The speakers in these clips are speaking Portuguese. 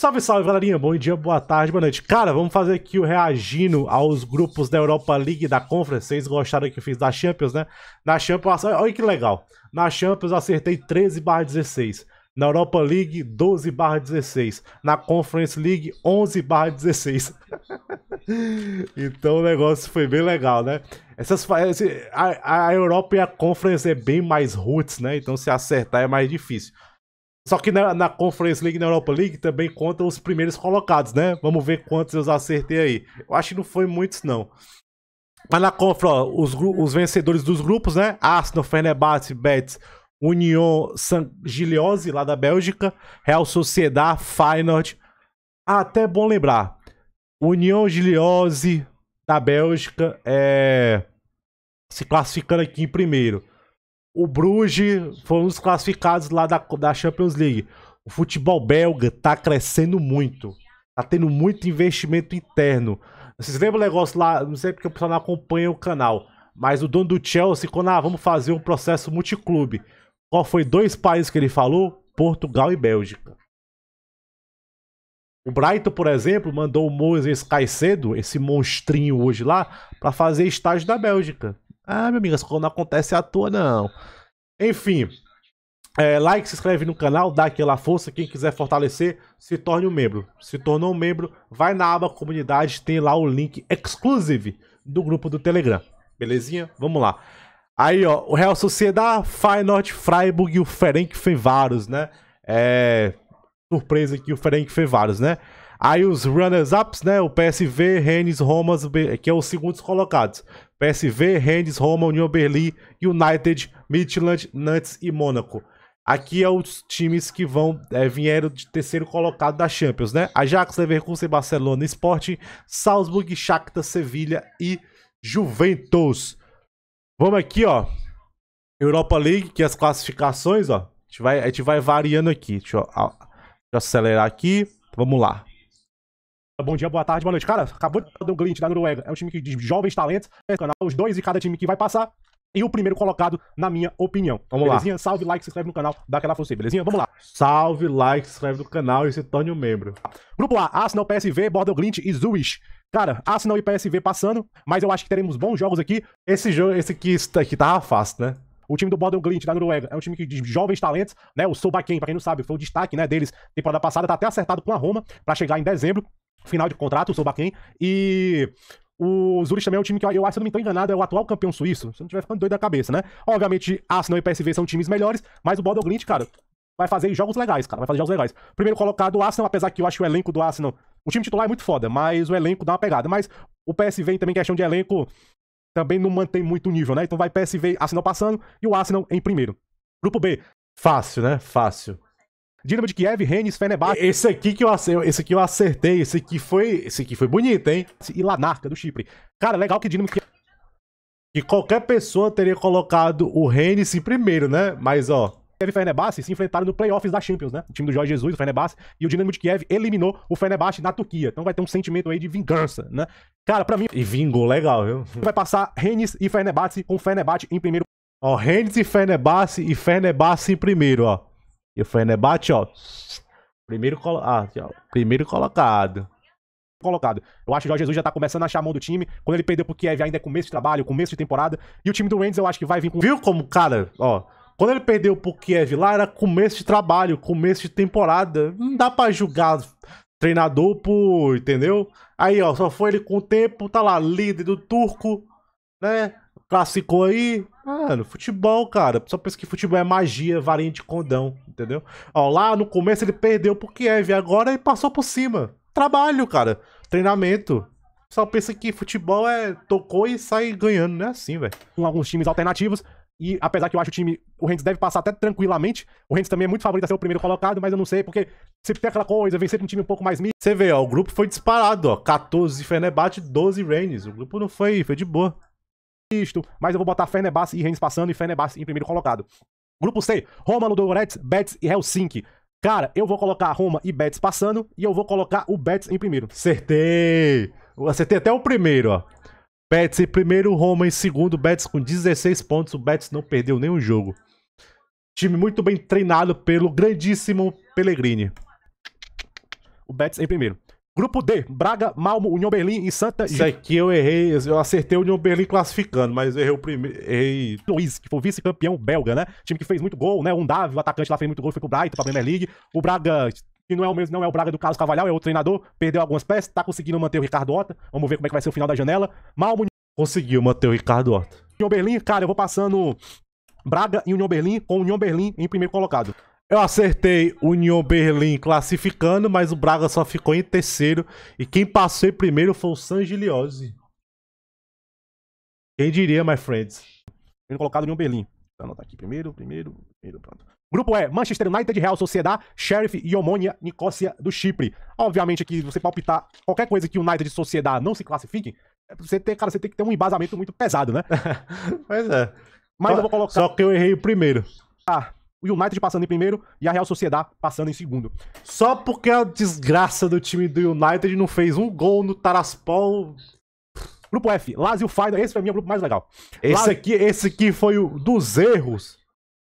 Salve, salve, galerinha. Bom dia, boa tarde, boa noite. Cara, vamos fazer aqui o reagindo aos grupos da Europa League da Conference. Vocês gostaram que eu fiz da Champions, né? Na Champions, olha que legal. Na Champions eu acertei 13 barra 16. Na Europa League, 12 barra 16. Na Conference League, 11 barra 16. então o negócio foi bem legal, né? Essas, a, a Europa e a Conference é bem mais roots, né? Então se acertar é mais difícil. Só que na, na, Conference League na Europa League também conta os primeiros colocados, né? Vamos ver quantos eu acertei aí. Eu acho que não foi muitos, não. Mas na Conference, os, os, vencedores dos grupos, né? Arsenal, Fenerbahçe, Betis, Union Saint-Gilioise, lá da Bélgica, Real Sociedad, Feyenoord. Ah, até é bom lembrar. Union Gilioise, da Bélgica, é... se classificando aqui em primeiro o Bruges foi um dos classificados lá da, da Champions League. O futebol belga está crescendo muito. Tá tendo muito investimento interno. Vocês lembram o negócio lá? Não sei porque o pessoal não acompanha o canal. Mas o dono do Chelsea, quando ah, vamos fazer um processo multiclube. Qual foi dois países que ele falou? Portugal e Bélgica. O Brighton, por exemplo, mandou o Moses Caicedo, esse monstrinho hoje lá, para fazer estágio da Bélgica. Ah, meu amigo, as coisas não acontecem à toa, não. Enfim, é, like, se inscreve no canal, dá aquela força. Quem quiser fortalecer, se torne um membro. Se tornou um membro, vai na aba comunidade, tem lá o link exclusive do grupo do Telegram. Belezinha? Vamos lá. Aí, ó, o Real Sociedade, Feyenoord, Freiburg e o Ferenc Fevaros, né? É... Surpresa aqui, o Ferenc Fevaros, né? Aí os runners-ups, né? O PSV, Rennes, Roma, que é os segundos colocados. PSV, Rennes, Roma, União Berlim, United, Midland, Nantes e Mônaco. Aqui é os times que vão é, vieram de terceiro colocado da Champions, né? Ajax, Leverkusen, Barcelona, Sporting, Salzburg, Shakhtar, Sevilha e Juventus. Vamos aqui, ó. Europa League, que é as classificações, ó. A gente vai, a gente vai variando aqui. Deixa eu, ó, deixa eu acelerar aqui. Vamos lá. Bom dia, boa tarde, boa noite. Cara, acabou de dar um glitch da Noruega. É um time que de jovens talentos. É canal, os dois e cada time que vai passar. E o primeiro colocado, na minha opinião. Vamos belezinha? lá. Salve, like, se inscreve no canal, dá aquela força aí, belezinha? Vamos lá. Salve, like, se inscreve no canal e se torne um membro. Grupo A, Arsenal, PSV, Glint e Zurich. Cara, Arsenal e PSV passando, mas eu acho que teremos bons jogos aqui. Esse jogo, esse aqui, aqui tá fácil, né? O time do Bodø Glint da Noruega é um time que de jovens talentos, né? O Sobaken, pra quem não sabe, foi o destaque, né, deles temporada passada, tá até acertado com a Roma para chegar em dezembro final de contrato, sou Bakken, e o Zurich também é um time que eu acho, se eu não me estou enganado, é o atual campeão suíço. Se não estiver ficando doido da cabeça, né? Obviamente, Arsenal e PSV são times melhores, mas o Bodo Glint, cara, vai fazer jogos legais, cara. Vai fazer jogos legais. Primeiro colocado, o Arsenal, apesar que eu acho o elenco do Arsenal. O time titular é muito foda, mas o elenco dá uma pegada. Mas o PSV também, questão de elenco, também não mantém muito o nível, né? Então vai PSV, Arsenal passando e o Arsenal em primeiro. Grupo B, fácil, né? Fácil. Dinamo de Kiev, Rennes, Fenerbahçe. Esse aqui que eu acertei, esse aqui eu acertei, esse aqui foi, esse aqui foi bonito, hein? E Lanarca do Chipre. Cara, legal que Dinamo Kiev que qualquer pessoa teria colocado o Rennes em primeiro, né? Mas ó, Kiev e Fenerbahçe se enfrentaram no playoffs da Champions, né? O time do Jorge Jesus, o Fenerbahçe, e o Dinamo de Kiev eliminou o Fenerbahçe na Turquia. Então vai ter um sentimento aí de vingança, né? Cara, pra mim... E vingou, legal, viu? Vai passar Rennes e Fenerbahçe com Fenerbahçe em primeiro. Ó, Rennes e Fenerbahçe e Fenerbahçe em primeiro, ó. E o Fenerbahçe, ó. Primeiro, colo ah, assim, ó, primeiro colocado. Colocado. Eu acho que o Jorge Jesus já tá começando a achar a mão do time. Quando ele perdeu pro Kiev ainda é começo de trabalho, começo de temporada. E o time do Wendes eu acho que vai vir com. Viu como, cara, ó. Quando ele perdeu pro Kiev lá, era começo de trabalho, começo de temporada. Não dá pra julgar treinador por. Entendeu? Aí, ó, só foi ele com o tempo, tá lá, líder do turco, né? classificou aí. Ah. Mano, futebol, cara. Só pensa que futebol é magia, varinha de condão, entendeu? Ó, lá no começo ele perdeu pro Kiev, agora ele passou por cima. Trabalho, cara. Treinamento. Só pensa que futebol é tocou e sai ganhando, não é assim, velho. Com alguns times alternativos. E apesar que eu acho o time, o Reds deve passar até tranquilamente. O Reds também é muito favorito a ser o primeiro colocado, mas eu não sei, porque sempre tem aquela coisa, vencer um time um pouco mais mid. Você vê, ó, o grupo foi disparado, ó. 14 Fenerbahçe, 12 Reigns. O grupo não foi, foi de boa isto, mas eu vou botar Fenerbahçe e Rennes passando e Fenerbahçe em primeiro colocado. Grupo C, Roma, Ludogorets, Betis e Helsinki. Cara, eu vou colocar Roma e Betis passando e eu vou colocar o Betis em primeiro. Acertei! Acertei até o primeiro, ó. Betis em primeiro, Roma em segundo, Betis com 16 pontos, o Betis não perdeu nenhum jogo. Time muito bem treinado pelo grandíssimo Pellegrini. O Betis em primeiro. Grupo D, Braga, Malmo, União Berlim e Santa Isso aqui eu errei, eu acertei o União Berlim classificando, mas errei o primeiro. Errei Luiz, que foi vice-campeão belga, né? Time que fez muito gol, né? Um Davi, o atacante lá fez muito gol, foi pro Brighton, pra Premier League. O Braga, que não é o mesmo, não é o Braga do Carlos Cavalhal, é o treinador, perdeu algumas peças, tá conseguindo manter o Ricardo Otta. Vamos ver como é que vai ser o final da janela. Malmo conseguiu manter o Ricardo Otta. União Berlim, cara, eu vou passando Braga e União Berlim, com União Berlim em primeiro colocado. Eu acertei União Berlim classificando, mas o Braga só ficou em terceiro. E quem passou em primeiro foi o San Quem diria, my friends? Tendo colocado União Berlim. Vou anotar aqui. Primeiro, primeiro, primeiro, pronto. Grupo é Manchester United, Real Sociedad, Sheriff e Omonia Nicócia do Chipre. Obviamente que você palpitar qualquer coisa que o United e Sociedad não se classifiquem, é você tem, cara, você tem que ter um embasamento muito pesado, né? pois é. Mas só, eu vou colocar... Só que eu errei o primeiro. Ah, o United passando em primeiro e a Real Sociedad passando em segundo. Só porque a desgraça do time do United não fez um gol no Taraspol. Grupo F, Lazio Final, esse pra mim é o grupo mais legal. Esse Lazio... aqui, esse aqui foi o dos erros,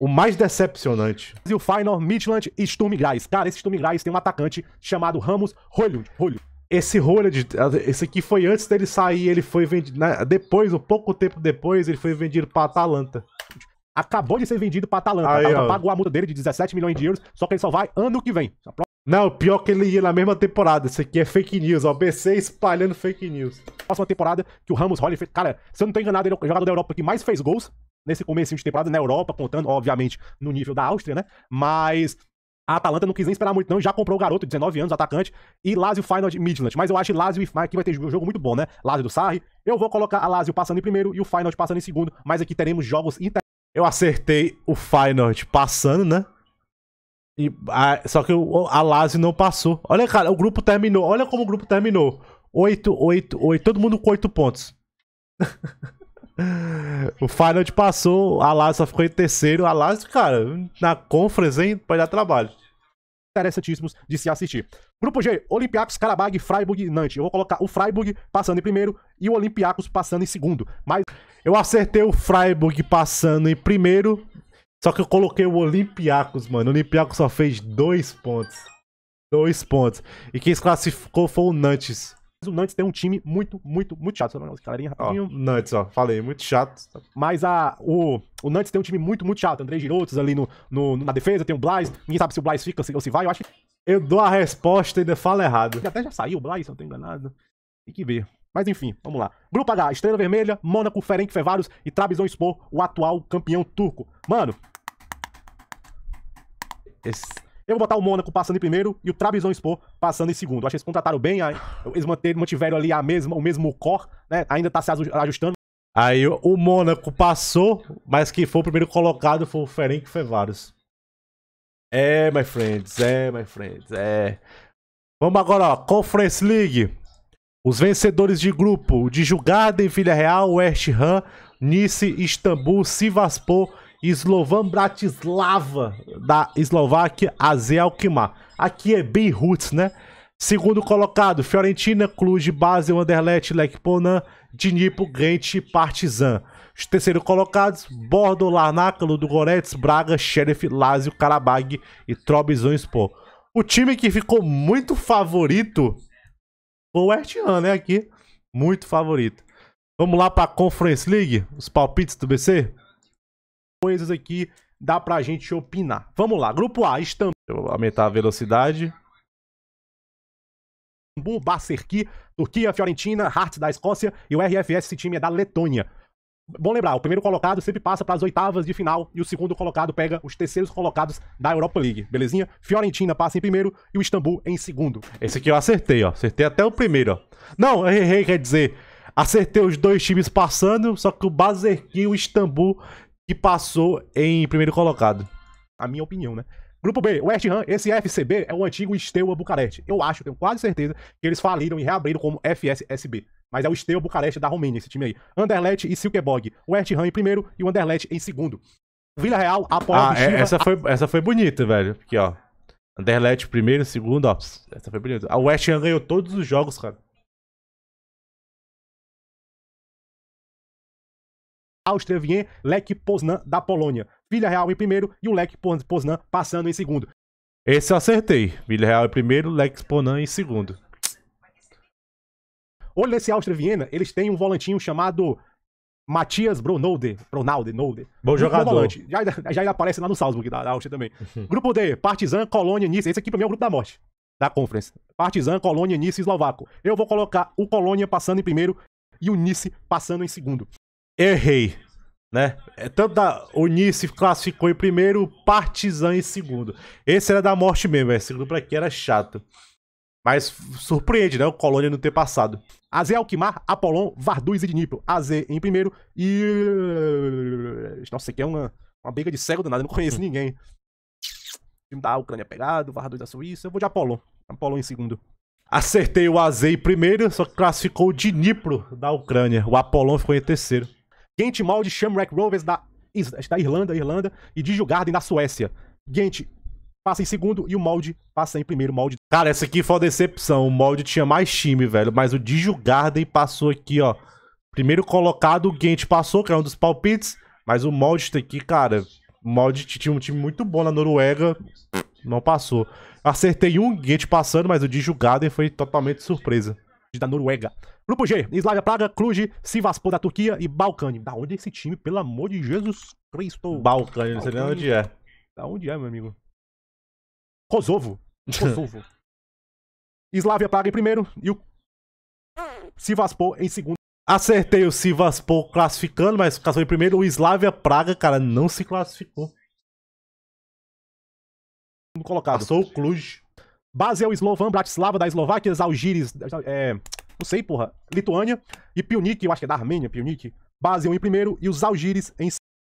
o mais decepcionante. Lazio Final, Midland e Sturm Graz. Cara, esse Sturm Graz tem um atacante chamado Ramos Rolhund. Esse Rolhund, esse aqui foi antes dele sair, ele foi vendido, né? depois, um pouco tempo depois, ele foi vendido pra Atalanta acabou de ser vendido pra Atalanta. Aí, Atalanta ó. pagou a multa dele de 17 milhões de euros, só que ele só vai ano que vem. Não, pior que ele ia na mesma temporada. Isso aqui é fake news, ó. BC espalhando fake news. Próxima temporada que o Ramos Holly fez. Cara, se eu não tô enganado, ele é o jogador da Europa que mais fez gols nesse começo de temporada na Europa, contando, obviamente, no nível da Áustria, né? Mas a Atalanta não quis nem esperar muito, não. Já comprou o garoto, 19 anos, atacante. E Lazio Final de Midland. Mas eu acho que Lazio e Final aqui vai ter um jogo muito bom, né? Lazio do Sarri. Eu vou colocar a Lazio passando em primeiro e o Final passando em segundo. Mas aqui teremos jogos inter eu acertei o final de passando, né? E, a, só que o, a Lazio não passou. Olha, cara, o grupo terminou. Olha como o grupo terminou. 8, 8, 8. Todo mundo com 8 pontos. o final de passou. A Lazio só ficou em terceiro. A Lazio, cara, na conference, hein? Pode dar trabalho interessantíssimos de se assistir. Grupo G, Olympiacos, Karabag, Freiburg, Nantes. Eu vou colocar o Freiburg passando em primeiro e o Olympiacos passando em segundo. Mas eu acertei o Freiburg passando em primeiro, só que eu coloquei o Olympiacos, mano. O Olympiacos só fez dois pontos. Dois pontos. E quem se classificou foi o Nantes o Nantes tem um time muito, muito, muito chato. Não, galerinha, rapidinho. Ó, Nantes, ó, falei, muito chato. Mas a, o, o Nantes tem um time muito, muito chato. André Girotos ali no, no, na defesa, tem o Blaise. Ninguém sabe se o Blaise fica ou se vai. Eu acho que... Eu dou a resposta e ainda falo errado. Até já saiu o Blaise, se eu não tô enganado. Tem que ver. Mas enfim, vamos lá. Grupo H, Estrela Vermelha, Mônaco, Fevaros e Trabzonspor, o atual campeão turco. Mano... Esse eu vou botar o Mônaco passando em primeiro e o Trabzonspor passando em segundo. Acho que eles contrataram bem, eles mantiveram ali a mesma, o mesmo core, né? Ainda tá se ajustando. Aí o Mônaco passou, mas quem foi o primeiro colocado foi o Ferenc Fevaros. É, my friends, é, my friends, é. Vamos agora, ó, Conference League. Os vencedores de grupo de em Filha Real, West Ham, Nice, Istambul, Sivaspor, Slovan Bratislava da Eslováquia, Azelkma. Aqui é Beirut, né? Segundo colocado, Fiorentina, Cluj, Basel, Anderlecht, Lech Dinipo, Dnipro, Gent e Partizan. Os terceiro colocados, Bordo, Larnaca, Ludogorets, Braga, Sheriff, Lazio, Karabag e Trabzonspor. O time que ficou muito favorito foi o Ertian, né? Aqui, muito favorito. Vamos lá para a Conference League, os palpites do BC? Coisas aqui dá pra gente opinar. Vamos lá, grupo A, Istambul. eu aumentar a velocidade. Istambul, Baserki, Turquia, Fiorentina, Hearts da Escócia e o RFS, esse time é da Letônia. Bom lembrar, o primeiro colocado sempre passa para as oitavas de final e o segundo colocado pega os terceiros colocados da Europa League, belezinha? Fiorentina passa em primeiro e o Istambul em segundo. Esse aqui eu acertei, ó. Acertei até o primeiro, ó. Não, errei, quer dizer, acertei os dois times passando, só que o Baserki e o Istambul que passou em primeiro colocado. A minha opinião, né? Grupo B, West Ham, esse FCB é o antigo Steaua Bucareste. Eu acho, tenho quase certeza, que eles faliram e reabriram como FSSB. Mas é o Steaua Bucareste da Romênia, esse time aí. Anderlecht e Silkeborg. West Ham em primeiro e o Anderlecht em segundo. Vila Real, Apollo ah, Chiva, é, essa foi Essa foi bonita, velho. Aqui, ó. Anderlecht primeiro, segundo, ó. Essa foi bonita. A West Ham ganhou todos os jogos, cara. Áustria Viena, Lech Poznan da Polônia. Vila Real em primeiro e o Lech Poznan passando em segundo. Esse eu acertei. Vila Real em primeiro, Lech Poznan em segundo. Olha esse Áustria Viena, eles têm um volantinho chamado Matias Bronolde, Bronalde, Nolde. Bom jogador. Volante. Já, já aparece lá no Salzburg, da, da Áustria também. Uhum. Grupo D, Partizan, Colônia, Nice. Esse aqui pra mim é o grupo da morte, da Conference. Partizan, Colônia, Nice e Eslovaco. Eu vou colocar o Colônia passando em primeiro e o Nice passando em segundo errei. Né? É, tanto da Unice classificou em primeiro, o Partizan em segundo. Esse era da morte mesmo, esse é, grupo aqui era chato. Mas surpreende, né? O Colônia não ter passado. AZ Alquimar, Apolon, Varduz e Dnipro. AZ em primeiro e. Nossa, isso aqui é uma, uma briga de cego do nada, não conheço ninguém. time da Ucrânia é pegado, Varduz da Suíça. Eu vou de Apolon. Apolon em segundo. Acertei o AZ em primeiro, só que classificou o Dnipro da Ucrânia. O Apolon ficou em terceiro. Gent Mal de Shamrock Rovers da, da Irlanda, Irlanda e de Jugarden da Suécia. Gent passa em segundo e o Molde passa em primeiro. Molde. Cara, essa aqui foi uma decepção. O Molde tinha mais time, velho. Mas o Digio Garden passou aqui, ó. Primeiro colocado, o Gent passou, que era é um dos palpites. Mas o Molde tá aqui, cara. O Molde tinha um time muito bom na Noruega. Não passou. Acertei um Gent passando, mas o Digio Garden foi totalmente surpresa da Noruega. Grupo G, Slavia Praga, Cluj, Sivaspor da Turquia e Balcânio. Da onde é esse time, pelo amor de Jesus Cristo? Balcânio, não sei nem onde é. Da onde é, meu amigo? Kosovo. Kosovo. Slavia Praga em primeiro e o Sivaspor em segundo. Acertei o Sivaspor classificando, mas caçou em primeiro. O Slavia Praga, cara, não se classificou. Colocado. Passou o Cluj. Basel, Slovan, Bratislava, da Eslováquia, Algires, é, não sei, porra, Lituânia, e Pionik, eu acho que é da Armênia, Pionik. Basel em primeiro e os Algires em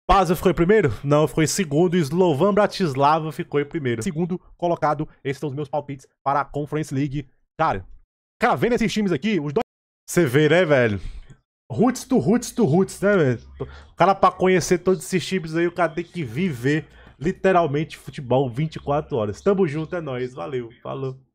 Basel ficou em primeiro? Não, ficou em segundo. Slovan Bratislava ficou em primeiro. Segundo colocado, esses são os meus palpites para a Conference League. Cara, cara, vendo esses times aqui, os dois. Você vê, né, velho? Roots to roots to roots, né, velho? O cara, pra conhecer todos esses times aí, o cara tem que viver literalmente futebol 24 horas. Tamo junto, é nóis. Valeu, falou.